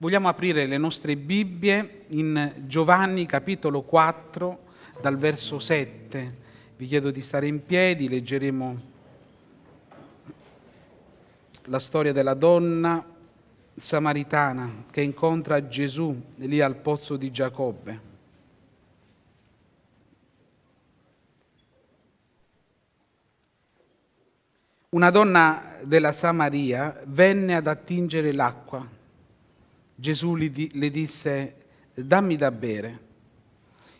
Vogliamo aprire le nostre Bibbie in Giovanni capitolo 4 dal verso 7. Vi chiedo di stare in piedi, leggeremo la storia della donna samaritana che incontra Gesù lì al pozzo di Giacobbe. Una donna della Samaria venne ad attingere l'acqua Gesù le disse, dammi da bere.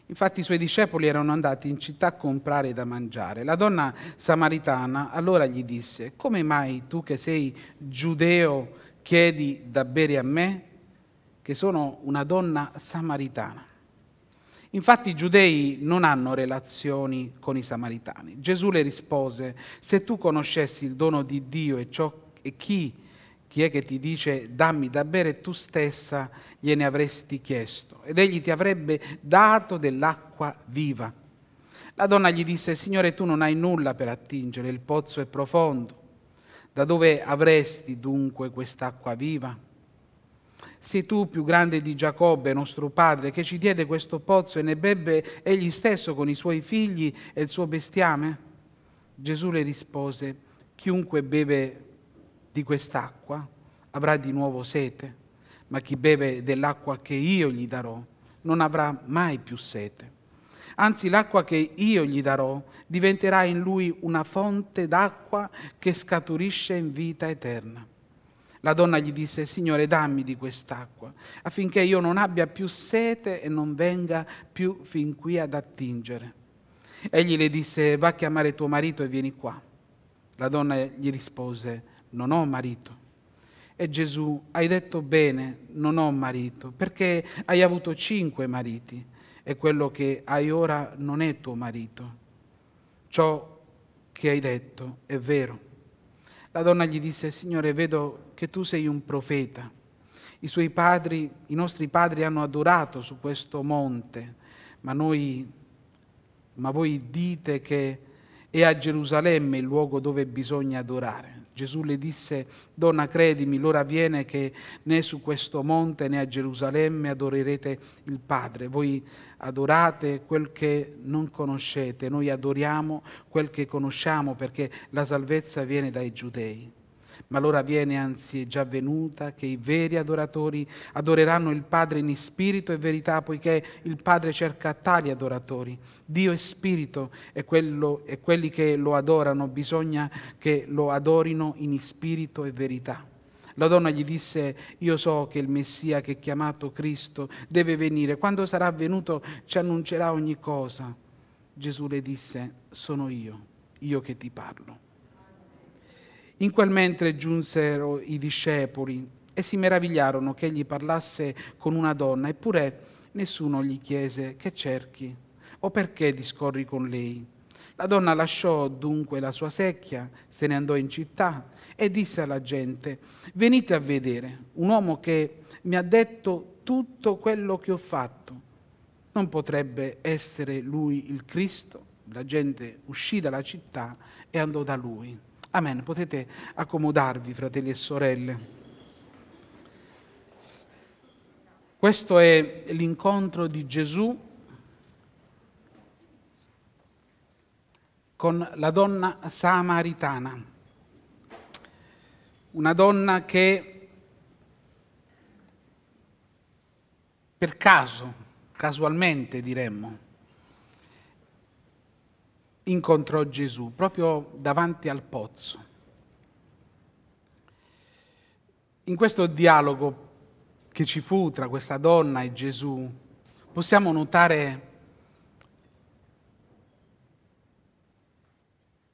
Infatti i suoi discepoli erano andati in città a comprare da mangiare. La donna samaritana allora gli disse, come mai tu che sei giudeo chiedi da bere a me, che sono una donna samaritana? Infatti i giudei non hanno relazioni con i samaritani. Gesù le rispose, se tu conoscessi il dono di Dio e, ciò, e chi chi è che ti dice dammi da bere tu stessa gliene avresti chiesto ed egli ti avrebbe dato dell'acqua viva. La donna gli disse, Signore tu non hai nulla per attingere, il pozzo è profondo. Da dove avresti dunque quest'acqua viva? Sei tu più grande di Giacobbe, nostro padre, che ci diede questo pozzo e ne bebbe egli stesso con i suoi figli e il suo bestiame? Gesù le rispose, chiunque beve di quest'acqua avrà di nuovo sete, ma chi beve dell'acqua che io gli darò non avrà mai più sete. Anzi, l'acqua che io gli darò diventerà in lui una fonte d'acqua che scaturisce in vita eterna. La donna gli disse, Signore, dammi di quest'acqua, affinché io non abbia più sete e non venga più fin qui ad attingere. Egli le disse, va a chiamare tuo marito e vieni qua. La donna gli rispose, non ho marito. E Gesù, hai detto bene, non ho marito, perché hai avuto cinque mariti e quello che hai ora non è tuo marito. Ciò che hai detto è vero. La donna gli disse, Signore, vedo che tu sei un profeta. I suoi padri, i nostri padri hanno adorato su questo monte, ma, noi, ma voi dite che è a Gerusalemme il luogo dove bisogna adorare. Gesù le disse, donna credimi, l'ora viene che né su questo monte né a Gerusalemme adorerete il Padre. Voi adorate quel che non conoscete, noi adoriamo quel che conosciamo perché la salvezza viene dai giudei. Ma l'ora viene, anzi è già venuta, che i veri adoratori adoreranno il Padre in spirito e verità, poiché il Padre cerca tali adoratori. Dio è spirito e, quello, e quelli che lo adorano bisogna che lo adorino in spirito e verità. La donna gli disse, io so che il Messia che è chiamato Cristo deve venire, quando sarà venuto ci annuncerà ogni cosa. Gesù le disse, sono io, io che ti parlo. In quel mentre giunsero i discepoli e si meravigliarono che egli parlasse con una donna, eppure nessuno gli chiese che cerchi o perché discorri con lei. La donna lasciò dunque la sua secchia, se ne andò in città e disse alla gente, venite a vedere un uomo che mi ha detto tutto quello che ho fatto. Non potrebbe essere lui il Cristo? La gente uscì dalla città e andò da lui. Amen. Potete accomodarvi, fratelli e sorelle. Questo è l'incontro di Gesù con la donna samaritana, una donna che per caso, casualmente diremmo, incontrò Gesù proprio davanti al pozzo. In questo dialogo che ci fu tra questa donna e Gesù, possiamo notare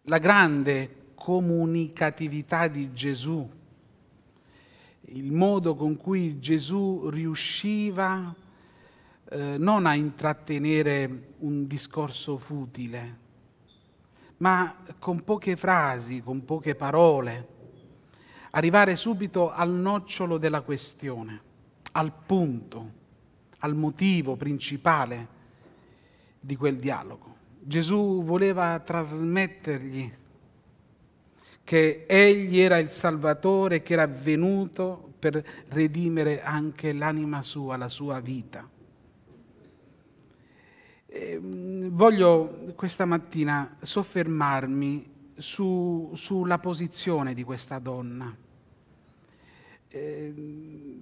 la grande comunicatività di Gesù, il modo con cui Gesù riusciva eh, non a intrattenere un discorso futile, ma con poche frasi, con poche parole, arrivare subito al nocciolo della questione, al punto, al motivo principale di quel dialogo. Gesù voleva trasmettergli che egli era il Salvatore che era venuto per redimere anche l'anima sua, la sua vita. Eh, voglio questa mattina soffermarmi su, sulla posizione di questa donna. Eh,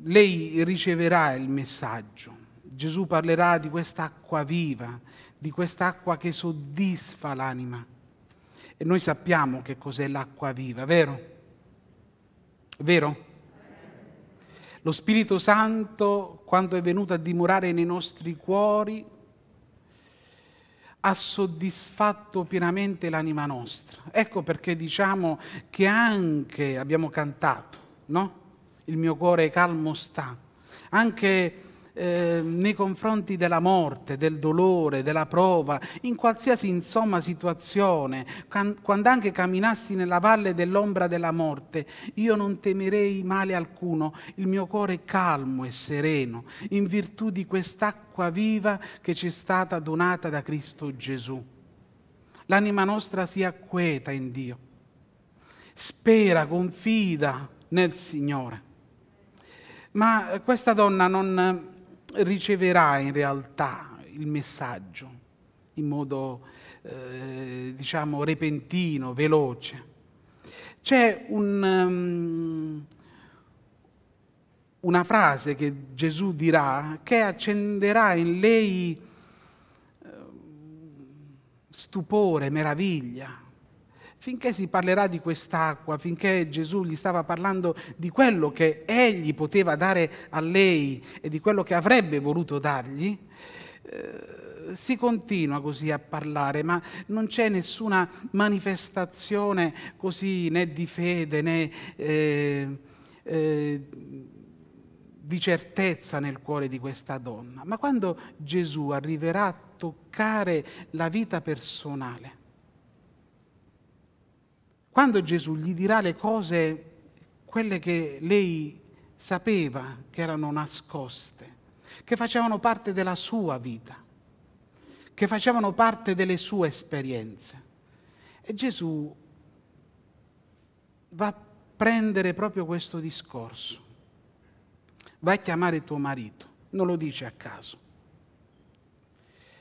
lei riceverà il messaggio. Gesù parlerà di quest'acqua viva, di quest'acqua che soddisfa l'anima. E noi sappiamo che cos'è l'acqua viva, vero? Vero? Lo Spirito Santo, quando è venuto a dimorare nei nostri cuori, ha soddisfatto pienamente l'anima nostra. Ecco perché diciamo che anche abbiamo cantato, no? Il mio cuore calmo sta. Anche eh, nei confronti della morte, del dolore, della prova, in qualsiasi insomma situazione, can- quando anche camminassi nella valle dell'ombra della morte, io non temerei male alcuno, il mio cuore è calmo e sereno, in virtù di quest'acqua viva che ci è stata donata da Cristo Gesù. L'anima nostra sia queta in Dio, spera, confida nel Signore. Ma eh, questa donna non, riceverà in realtà il messaggio in modo, eh, diciamo, repentino, veloce. C'è un, um, una frase che Gesù dirà che accenderà in lei ehm, stupore, meraviglia, finché si parlerà di quest'acqua, finché Gesù gli stava parlando di quello che egli poteva dare a lei e di quello che avrebbe voluto dargli, eh, si continua così a parlare, ma non c'è nessuna manifestazione così né di fede né... Eh, eh, di certezza nel cuore di questa donna, ma quando Gesù arriverà a toccare la vita personale, quando Gesù gli dirà le cose, quelle che lei sapeva che erano nascoste, che facevano parte della sua vita, che facevano parte delle sue esperienze. E Gesù va a prendere proprio questo discorso, va a chiamare tuo marito, non lo dice a caso.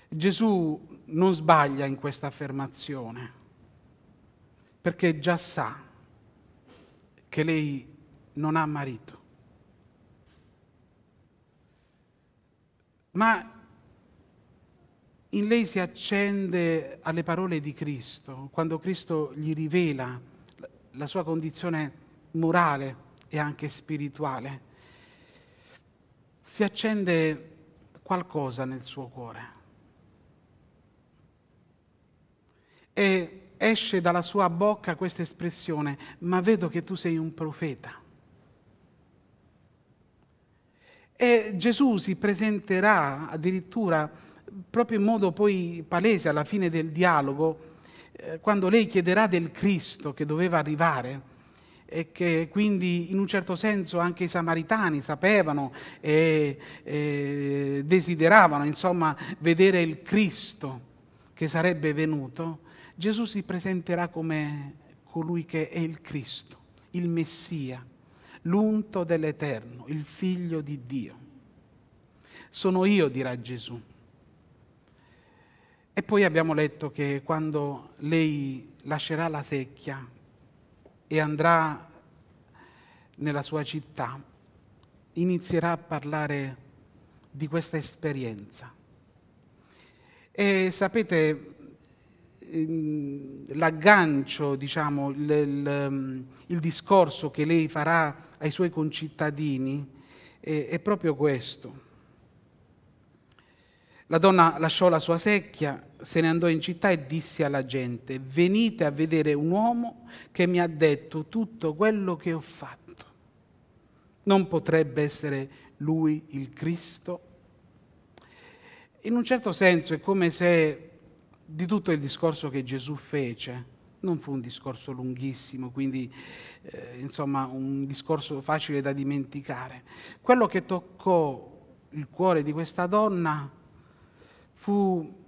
Gesù non sbaglia in questa affermazione perché già sa che lei non ha marito. Ma in lei si accende alle parole di Cristo, quando Cristo gli rivela la sua condizione morale e anche spirituale. Si accende qualcosa nel suo cuore. E esce dalla sua bocca questa espressione, ma vedo che tu sei un profeta. E Gesù si presenterà addirittura proprio in modo poi palese alla fine del dialogo, eh, quando lei chiederà del Cristo che doveva arrivare e che quindi in un certo senso anche i samaritani sapevano e, e desideravano, insomma, vedere il Cristo che sarebbe venuto, Gesù si presenterà come colui che è il Cristo, il Messia, l'unto dell'Eterno, il figlio di Dio. Sono io, dirà Gesù. E poi abbiamo letto che quando lei lascerà la secchia e andrà nella sua città, inizierà a parlare di questa esperienza. E sapete, Ehm, l'aggancio, diciamo, il, il, ehm, il, discorso che lei farà ai suoi concittadini è, è proprio questo. La donna lasciò la sua secchia, se ne andò in città e disse alla gente, venite a vedere un uomo che mi ha detto tutto quello che ho fatto. Non potrebbe essere lui il Cristo? In un certo senso è come se di tutto il discorso che Gesù fece. Non fu un discorso lunghissimo, quindi eh, insomma un discorso facile da dimenticare. Quello che toccò il cuore di questa donna fu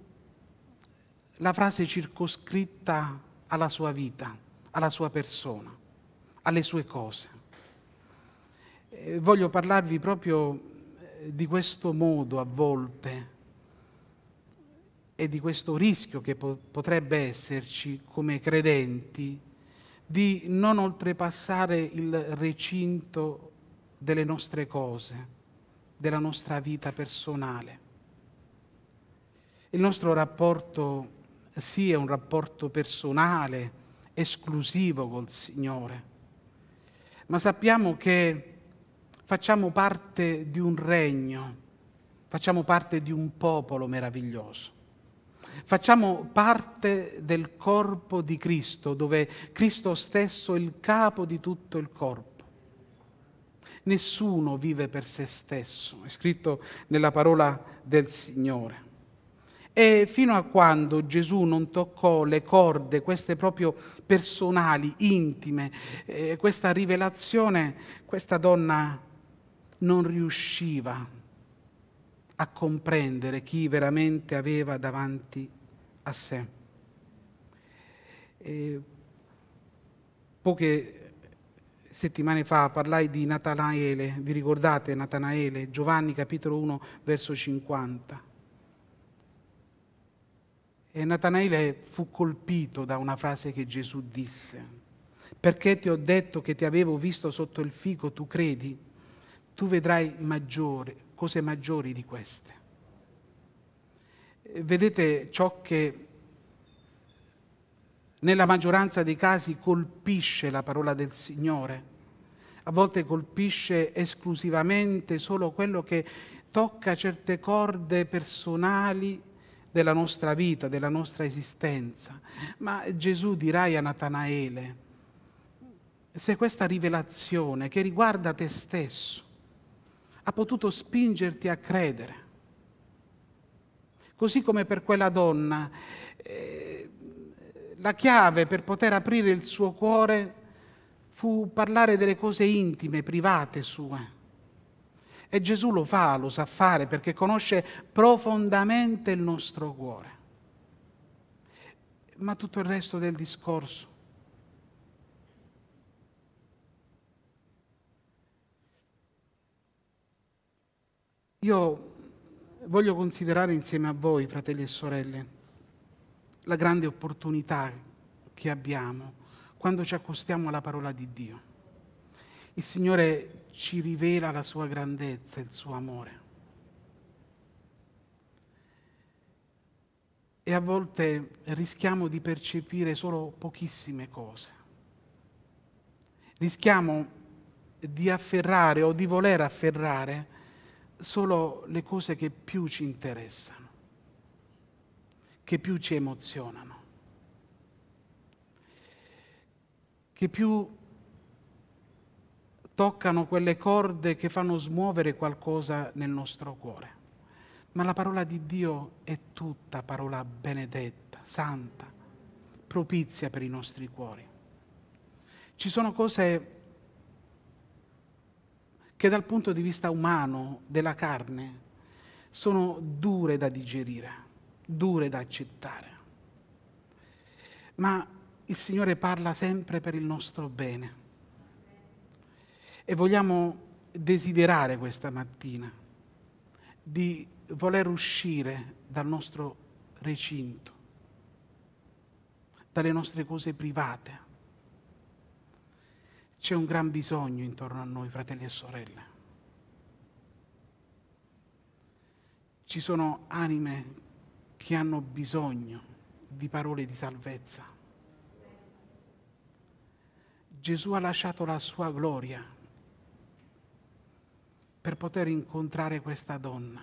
la frase circoscritta alla sua vita, alla sua persona, alle sue cose. Eh, voglio parlarvi proprio eh, di questo modo a volte e di questo rischio che potrebbe esserci come credenti di non oltrepassare il recinto delle nostre cose, della nostra vita personale. Il nostro rapporto sì è un rapporto personale, esclusivo col Signore, ma sappiamo che facciamo parte di un regno, facciamo parte di un popolo meraviglioso. Facciamo parte del corpo di Cristo, dove Cristo stesso è il capo di tutto il corpo. Nessuno vive per se stesso, è scritto nella parola del Signore. E fino a quando Gesù non toccò le corde, queste proprio personali, intime, eh, questa rivelazione, questa donna non riusciva a comprendere chi veramente aveva davanti a sé. E poche settimane fa parlai di Natanaele, vi ricordate Natanaele, Giovanni capitolo 1 verso 50. E Natanaele fu colpito da una frase che Gesù disse. Perché ti ho detto che ti avevo visto sotto il fico, tu credi? Tu vedrai maggiore, cose maggiori di queste. Eh, vedete ciò che nella maggioranza dei casi colpisce la parola del Signore, a volte colpisce esclusivamente solo quello che tocca certe corde personali della nostra vita, della nostra esistenza. Ma Gesù dirai a Natanaele, se questa rivelazione che riguarda te stesso, ha potuto spingerti a credere. Così come per quella donna, eh, la chiave per poter aprire il suo cuore fu parlare delle cose intime, private sue. E Gesù lo fa, lo sa fare perché conosce profondamente il nostro cuore. Ma tutto il resto del discorso Io voglio considerare insieme a voi, fratelli e sorelle, la grande opportunità che abbiamo quando ci accostiamo alla parola di Dio. Il Signore ci rivela la sua grandezza, il suo amore. E a volte rischiamo di percepire solo pochissime cose. Rischiamo di afferrare o di voler afferrare solo le cose che più ci interessano, che più ci emozionano, che più toccano quelle corde che fanno smuovere qualcosa nel nostro cuore. Ma la parola di Dio è tutta parola benedetta, santa, propizia per i nostri cuori. Ci sono cose che dal punto di vista umano, della carne, sono dure da digerire, dure da accettare. Ma il Signore parla sempre per il nostro bene. E vogliamo desiderare questa mattina di voler uscire dal nostro recinto, dalle nostre cose private, c'è un gran bisogno intorno a noi, fratelli e sorelle. Ci sono anime che hanno bisogno di parole di salvezza. Gesù ha lasciato la sua gloria per poter incontrare questa donna.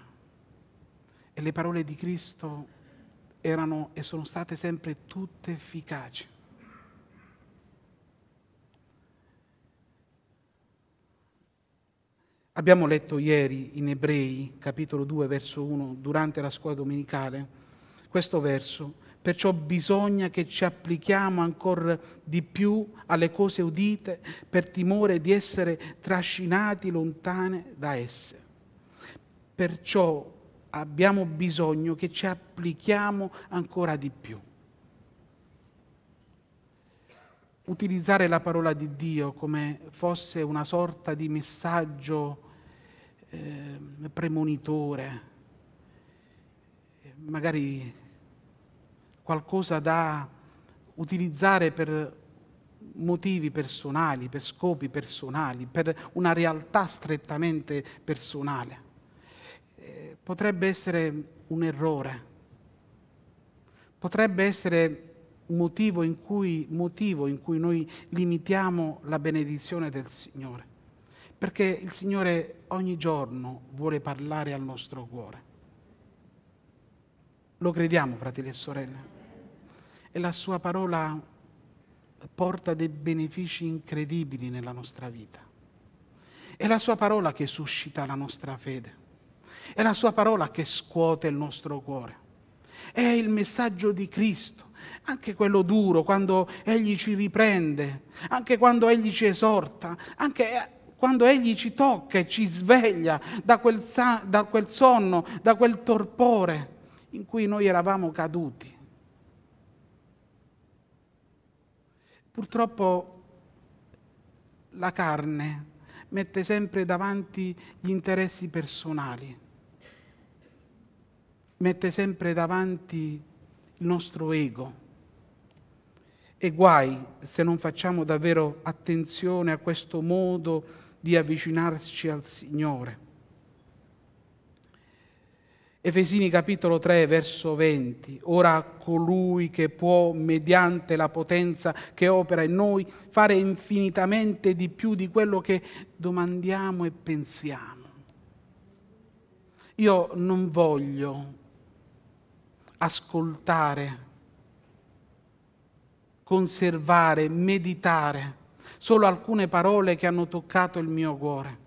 E le parole di Cristo erano e sono state sempre tutte efficaci. Abbiamo letto ieri in Ebrei, capitolo 2, verso 1, durante la scuola domenicale, questo verso. Perciò bisogna che ci applichiamo ancora di più alle cose udite per timore di essere trascinati lontane da esse. Perciò abbiamo bisogno che ci applichiamo ancora di più. utilizzare la parola di Dio come fosse una sorta di messaggio eh, premonitore, magari qualcosa da utilizzare per motivi personali, per scopi personali, per una realtà strettamente personale. Eh, potrebbe essere un errore, potrebbe essere motivo in cui, motivo in cui noi limitiamo la benedizione del Signore. Perché il Signore ogni giorno vuole parlare al nostro cuore. Lo crediamo, fratelli e sorelle. E la sua parola porta dei benefici incredibili nella nostra vita. È la sua parola che suscita la nostra fede. È la sua parola che scuote il nostro cuore. È il messaggio di Cristo, anche quello duro, quando Egli ci riprende, anche quando Egli ci esorta, anche eh, quando Egli ci tocca e ci sveglia da quel, da quel sonno, da quel torpore in cui noi eravamo caduti. Purtroppo la carne mette sempre davanti gli interessi personali mette sempre davanti il nostro ego. E guai se non facciamo davvero attenzione a questo modo di avvicinarci al Signore. Efesini capitolo 3 verso 20. Ora colui che può, mediante la potenza che opera in noi, fare infinitamente di più di quello che domandiamo e pensiamo. Io non voglio ascoltare, conservare, meditare. Solo alcune parole che hanno toccato il mio cuore.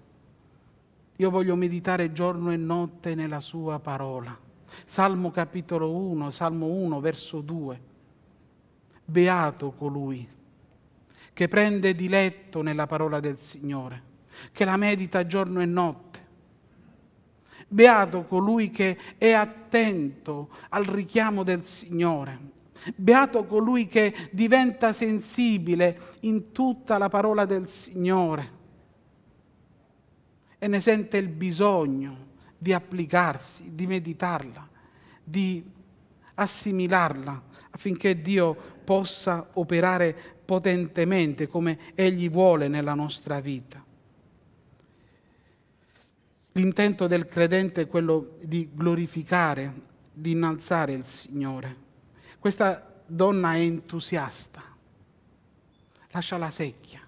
Io voglio meditare giorno e notte nella sua parola. Salmo capitolo 1, Salmo 1, verso 2. Beato colui che prende diletto nella parola del Signore, che la medita giorno e notte Beato colui che è attento al richiamo del Signore. Beato colui che diventa sensibile in tutta la parola del Signore e ne sente il bisogno di applicarsi, di meditarla, di assimilarla affinché Dio possa operare potentemente come Egli vuole nella nostra vita. L'intento del credente è quello di glorificare, di innalzare il Signore. Questa donna è entusiasta, lascia la secchia.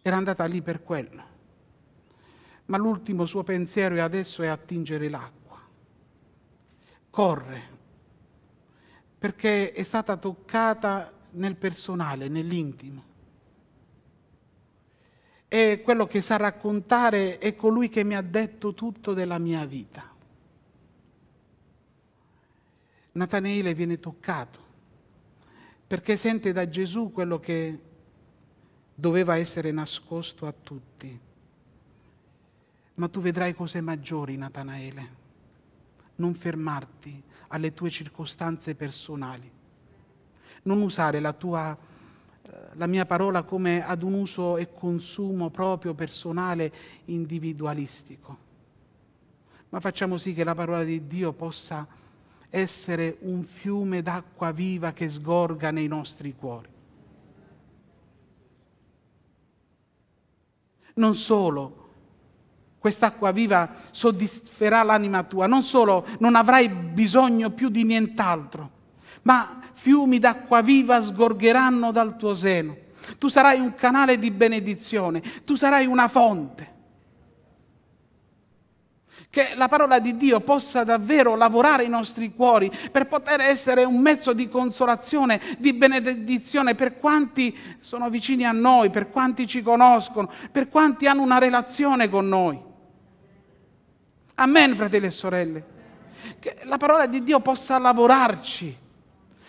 Era andata lì per quello. Ma l'ultimo suo pensiero adesso è attingere l'acqua. Corre, perché è stata toccata nel personale, nell'intimo e quello che sa raccontare è colui che mi ha detto tutto della mia vita. Natanaele viene toccato perché sente da Gesù quello che doveva essere nascosto a tutti. Ma tu vedrai cose maggiori, Natanaele. Non fermarti alle tue circostanze personali. Non usare la tua la mia parola come ad un uso e consumo proprio personale individualistico, ma facciamo sì che la parola di Dio possa essere un fiume d'acqua viva che sgorga nei nostri cuori. Non solo quest'acqua viva soddisferà l'anima tua, non solo non avrai bisogno più di nient'altro, ma fiumi d'acqua viva sgorgeranno dal tuo seno. Tu sarai un canale di benedizione, tu sarai una fonte. Che la parola di Dio possa davvero lavorare i nostri cuori per poter essere un mezzo di consolazione, di benedizione per quanti sono vicini a noi, per quanti ci conoscono, per quanti hanno una relazione con noi. Amen, fratelli e sorelle. Che la parola di Dio possa lavorarci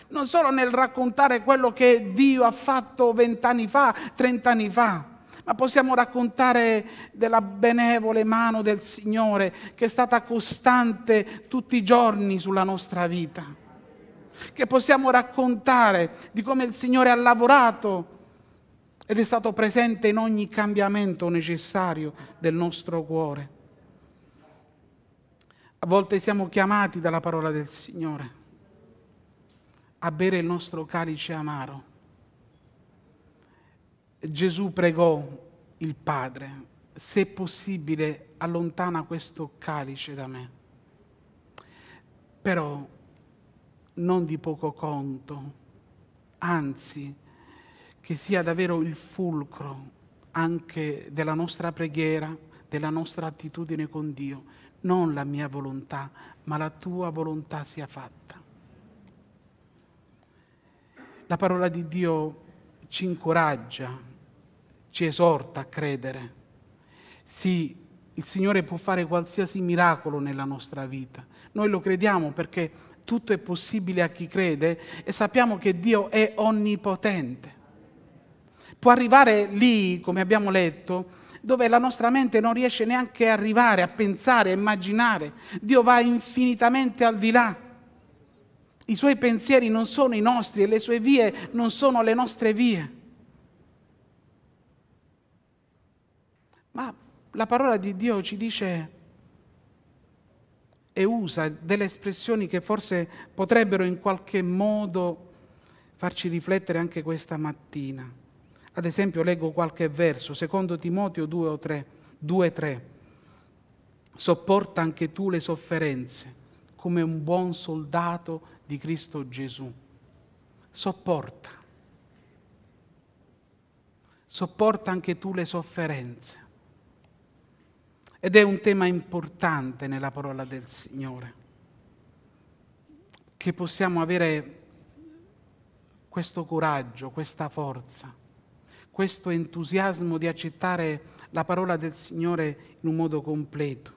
non solo nel raccontare quello che Dio ha fatto vent'anni fa, trent'anni fa, ma possiamo raccontare della benevole mano del Signore che è stata costante tutti i giorni sulla nostra vita, che possiamo raccontare di come il Signore ha lavorato ed è stato presente in ogni cambiamento necessario del nostro cuore. A volte siamo chiamati dalla parola del Signore a bere il nostro calice amaro. Gesù pregò il Padre, se possibile allontana questo calice da me. Però non di poco conto, anzi che sia davvero il fulcro anche della nostra preghiera, della nostra attitudine con Dio, non la mia volontà, ma la tua volontà sia fatta la parola di Dio ci incoraggia, ci esorta a credere. Sì, il Signore può fare qualsiasi miracolo nella nostra vita. Noi lo crediamo perché tutto è possibile a chi crede e sappiamo che Dio è onnipotente. Può arrivare lì, come abbiamo letto, dove la nostra mente non riesce neanche a arrivare, a pensare, a immaginare. Dio va infinitamente al di là i suoi pensieri non sono i nostri e le sue vie non sono le nostre vie. Ma la parola di Dio ci dice e usa delle espressioni che forse potrebbero in qualche modo farci riflettere anche questa mattina. Ad esempio leggo qualche verso, secondo Timoteo 2 o 3, 2 3. Sopporta anche tu le sofferenze come un buon soldato di Cristo Gesù. Sopporta. Sopporta anche tu le sofferenze. Ed è un tema importante nella parola del Signore, che possiamo avere questo coraggio, questa forza, questo entusiasmo di accettare la parola del Signore in un modo completo.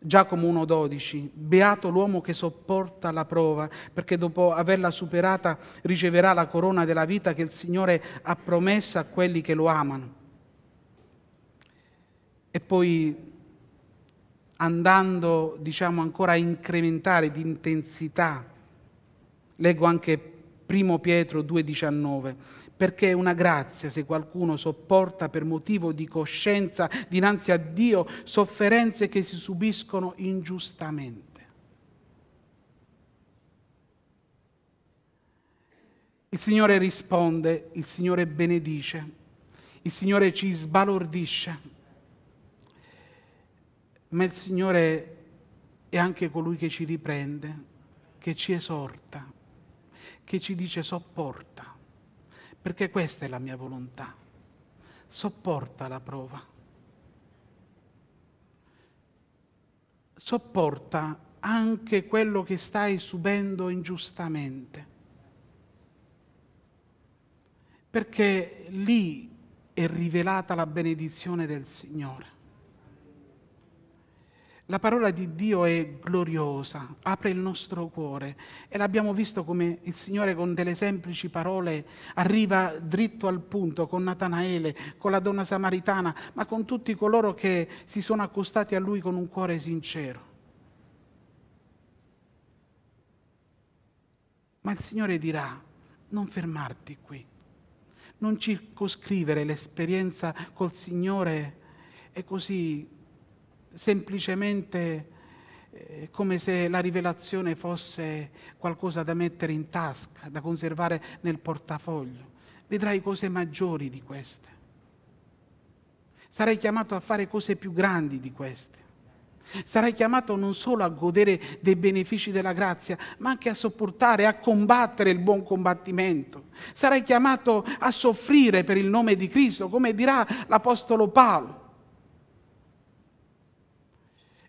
Giacomo 1,12, beato l'uomo che sopporta la prova, perché dopo averla superata riceverà la corona della vita che il Signore ha promessa a quelli che lo amano. E poi andando, diciamo, ancora a incrementare di intensità, leggo anche 1 Pietro 2,19, perché è una grazia se qualcuno sopporta per motivo di coscienza dinanzi a Dio sofferenze che si subiscono ingiustamente. Il Signore risponde, il Signore benedice, il Signore ci sbalordisce, ma il Signore è anche colui che ci riprende, che ci esorta, che ci dice sopporta, perché questa è la mia volontà. Sopporta la prova. Sopporta anche quello che stai subendo ingiustamente. Perché lì è rivelata la benedizione del Signore. La parola di Dio è gloriosa, apre il nostro cuore e l'abbiamo visto come il Signore con delle semplici parole arriva dritto al punto con Natanaele, con la donna samaritana, ma con tutti coloro che si sono accostati a Lui con un cuore sincero. Ma il Signore dirà, non fermarti qui, non circoscrivere l'esperienza col Signore e così semplicemente eh, come se la rivelazione fosse qualcosa da mettere in tasca, da conservare nel portafoglio. Vedrai cose maggiori di queste. Sarai chiamato a fare cose più grandi di queste. Sarai chiamato non solo a godere dei benefici della grazia, ma anche a sopportare, a combattere il buon combattimento. Sarai chiamato a soffrire per il nome di Cristo, come dirà l'Apostolo Paolo.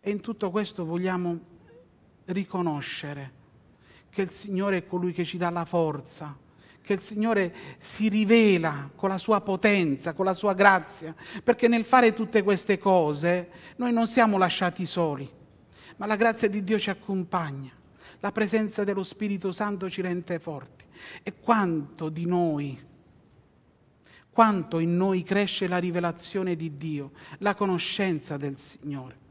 E in tutto questo vogliamo riconoscere che il Signore è colui che ci dà la forza, che il Signore si rivela con la sua potenza, con la sua grazia, perché nel fare tutte queste cose noi non siamo lasciati soli, ma la grazia di Dio ci accompagna, la presenza dello Spirito Santo ci rende forti. E quanto di noi, quanto in noi cresce la rivelazione di Dio, la conoscenza del Signore.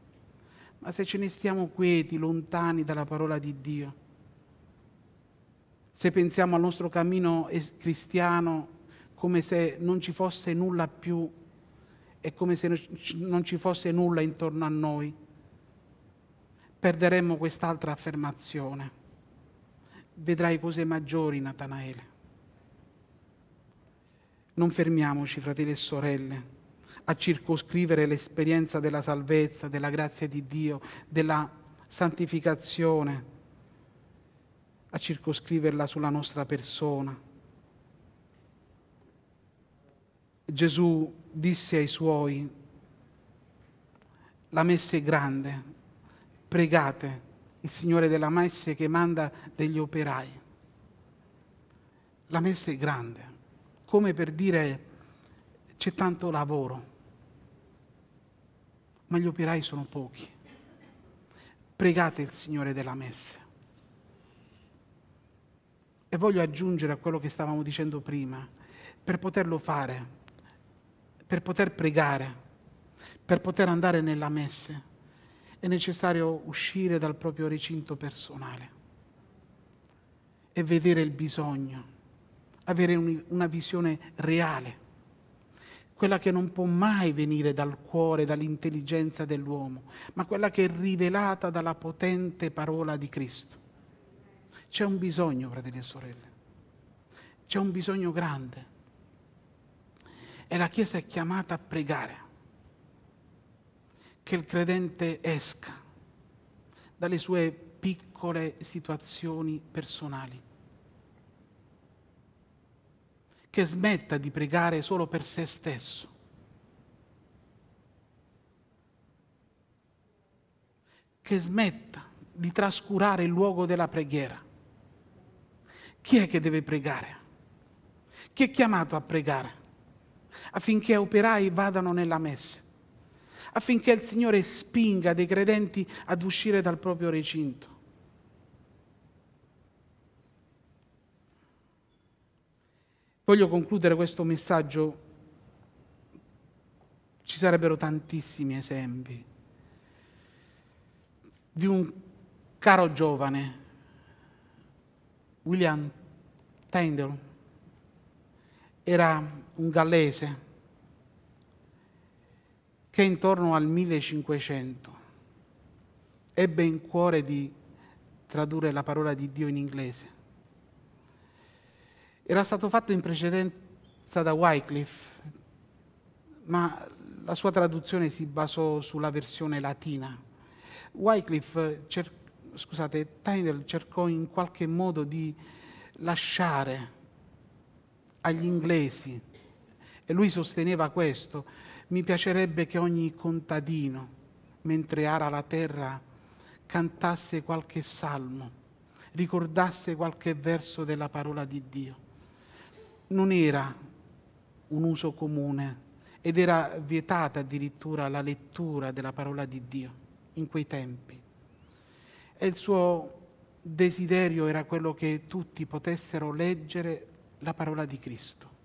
Ma se ce ne stiamo quieti, lontani dalla parola di Dio, se pensiamo al nostro cammino cristiano come se non ci fosse nulla più e come se non ci fosse nulla intorno a noi, perderemmo quest'altra affermazione. Vedrai cose maggiori, Natanaele. Non fermiamoci, fratelli e sorelle a circoscrivere l'esperienza della salvezza, della grazia di Dio, della santificazione, a circoscriverla sulla nostra persona. Gesù disse ai suoi, la messa è grande, pregate il Signore della messa che manda degli operai. La messa è grande, come per dire c'è tanto lavoro ma gli operai sono pochi. Pregate il Signore della messa. E voglio aggiungere a quello che stavamo dicendo prima, per poterlo fare, per poter pregare, per poter andare nella messa, è necessario uscire dal proprio recinto personale e vedere il bisogno, avere una visione reale quella che non può mai venire dal cuore, dall'intelligenza dell'uomo, ma quella che è rivelata dalla potente parola di Cristo. C'è un bisogno, fratelli e sorelle, c'è un bisogno grande e la Chiesa è chiamata a pregare che il credente esca dalle sue piccole situazioni personali che smetta di pregare solo per se stesso. Che smetta di trascurare il luogo della preghiera. Chi è che deve pregare? Chi è chiamato a pregare? Affinché operai vadano nella messa, affinché il Signore spinga dei credenti ad uscire dal proprio recinto Voglio concludere questo messaggio. Ci sarebbero tantissimi esempi di un caro giovane, William Tyndall. Era un gallese che intorno al 1500 ebbe in cuore di tradurre la parola di Dio in inglese era stato fatto in precedenza da Wycliffe, ma la sua traduzione si basò sulla versione latina. Wycliffe, cer- scusate, Tyndall cercò in qualche modo di lasciare agli inglesi, e lui sosteneva questo, mi piacerebbe che ogni contadino, mentre ara la terra, cantasse qualche salmo, ricordasse qualche verso della parola di Dio non era un uso comune ed era vietata addirittura la lettura della parola di Dio in quei tempi. E il suo desiderio era quello che tutti potessero leggere la parola di Cristo.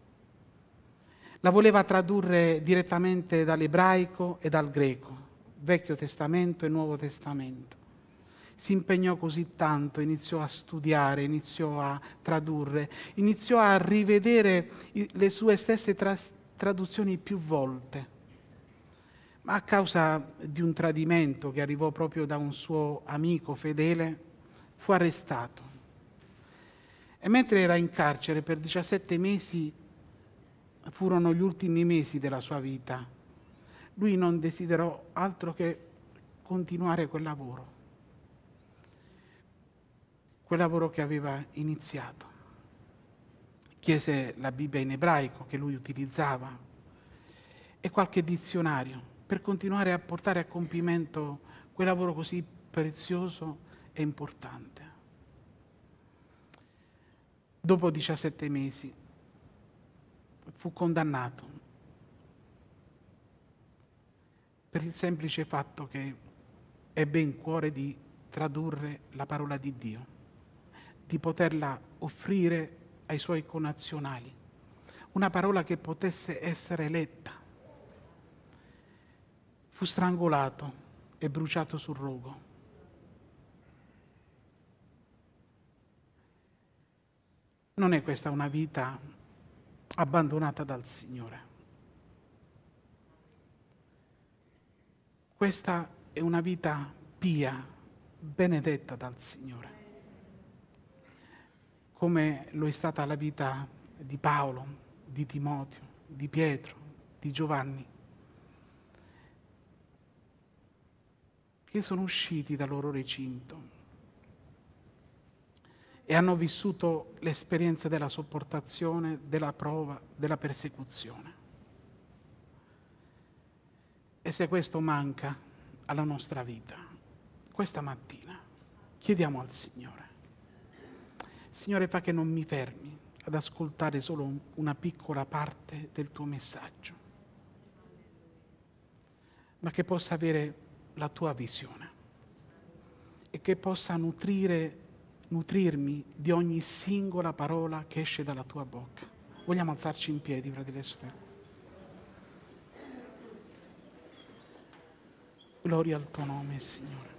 La voleva tradurre direttamente dall'ebraico e dal greco, Vecchio Testamento e Nuovo Testamento si impegnò così tanto, iniziò a studiare, iniziò a tradurre, iniziò a rivedere le sue stesse traduzioni più volte. Ma a causa di un tradimento che arrivò proprio da un suo amico fedele, fu arrestato. E mentre era in carcere per 17 mesi, furono gli ultimi mesi della sua vita. Lui non desiderò altro che continuare quel lavoro quel lavoro che aveva iniziato. Chiese la Bibbia in ebraico che lui utilizzava e qualche dizionario per continuare a portare a compimento quel lavoro così prezioso e importante. Dopo 17 mesi fu condannato per il semplice fatto che ebbe in cuore di tradurre la parola di Dio di poterla offrire ai suoi connazionali, una parola che potesse essere letta. Fu strangolato e bruciato sul rogo. Non è questa una vita abbandonata dal Signore. Questa è una vita pia, benedetta dal Signore come lo è stata la vita di Paolo, di Timoteo, di Pietro, di Giovanni, che sono usciti dal loro recinto e hanno vissuto l'esperienza della sopportazione, della prova, della persecuzione. E se questo manca alla nostra vita, questa mattina chiediamo al Signore Signore, fa che non mi fermi ad ascoltare solo una piccola parte del tuo messaggio, ma che possa avere la tua visione e che possa nutrire, nutrirmi di ogni singola parola che esce dalla tua bocca. Vogliamo alzarci in piedi, fratelli e sorelle. Gloria al tuo nome, Signore.